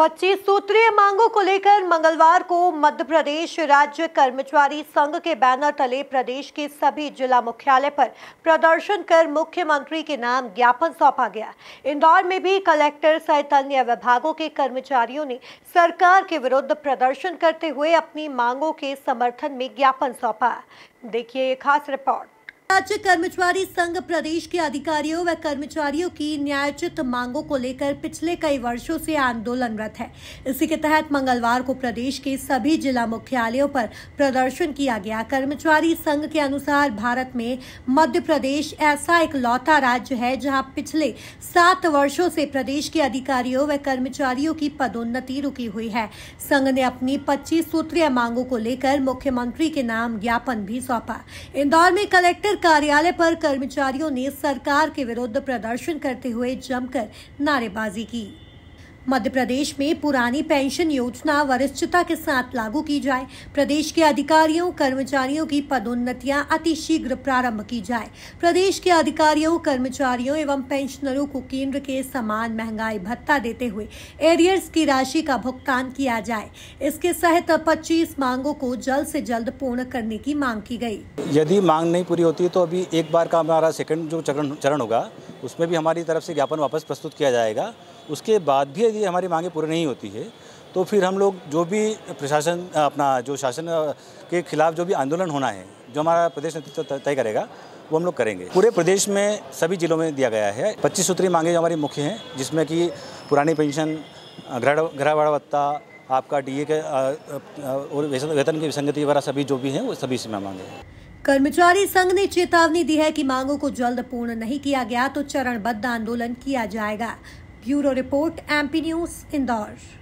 पच्चीस सूत्रीय मांगों को लेकर मंगलवार को मध्य प्रदेश राज्य कर्मचारी संघ के बैनर तले प्रदेश के सभी जिला मुख्यालय पर प्रदर्शन कर मुख्यमंत्री के नाम ज्ञापन सौंपा गया इंदौर में भी कलेक्टर सहित अन्य विभागों के कर्मचारियों ने सरकार के विरुद्ध प्रदर्शन करते हुए अपनी मांगों के समर्थन में ज्ञापन सौंपा देखिए खास रिपोर्ट राज्य कर्मचारी संघ प्रदेश के अधिकारियों व कर्मचारियों की न्यायोचित मांगों को लेकर पिछले कई वर्षों से आंदोलनरत है इसी के तहत मंगलवार को प्रदेश के सभी जिला मुख्यालयों पर प्रदर्शन किया गया कर्मचारी संघ के अनुसार भारत में मध्य प्रदेश ऐसा एक लौता राज्य है जहां पिछले सात वर्षों से प्रदेश के अधिकारियों व कर्मचारियों की पदोन्नति रुकी हुई है संघ ने अपनी पच्चीस सूत्रीय मांगों को लेकर मुख्यमंत्री के नाम ज्ञापन भी सौंपा इंदौर में कलेक्टर कार्यालय पर कर्मचारियों ने सरकार के विरुद्ध प्रदर्शन करते हुए जमकर नारेबाजी की मध्य प्रदेश में पुरानी पेंशन योजना वरिष्ठता के साथ लागू की जाए प्रदेश के अधिकारियों कर्मचारियों की पदोन्नतियां अतिशीघ्र प्रारंभ की जाए प्रदेश के अधिकारियों कर्मचारियों एवं पेंशनरों को केंद्र के समान महंगाई भत्ता देते हुए एरियर्स की राशि का भुगतान किया जाए इसके सहित पच्चीस मांगों को जल्द से जल्द पूर्ण करने की मांग की गई यदि मांग नहीं पूरी होती तो अभी एक बार का हमारा सेकंड जो चरण चरण होगा उसमें भी हमारी तरफ से ज्ञापन वापस प्रस्तुत किया जाएगा उसके बाद भी यदि हमारी मांगे पूरी नहीं होती है तो फिर हम लोग जो भी प्रशासन अपना जो शासन के खिलाफ जो भी आंदोलन होना है जो हमारा प्रदेश नेतृत्व तय करेगा वो हम लोग करेंगे पूरे प्रदेश में सभी जिलों में दिया गया है पच्चीस सूत्री मांगे जो हमारी मुख्य हैं जिसमें कि पुरानी पेंशन ग्रह भत्ता आपका डीए के और वेतन की विसंगति वगैरह सभी जो भी हैं वो सभी इसमें मांगे हैं कर्मचारी संघ ने चेतावनी दी है कि मांगों को जल्द पूर्ण नहीं किया गया तो चरणबद्ध आंदोलन किया जाएगा bureau report MP news Indore